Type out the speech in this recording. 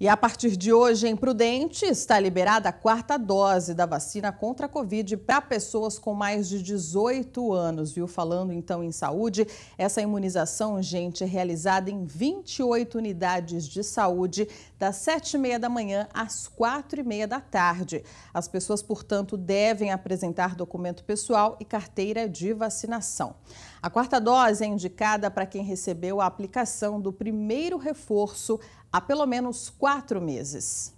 E a partir de hoje, em Prudente, está liberada a quarta dose da vacina contra a Covid para pessoas com mais de 18 anos, viu? Falando então em saúde, essa imunização, gente, é realizada em 28 unidades de saúde, das 7 e meia da manhã às 4 e meia da tarde. As pessoas, portanto, devem apresentar documento pessoal e carteira de vacinação. A quarta dose é indicada para quem recebeu a aplicação do primeiro reforço há pelo menos 4 quatro meses.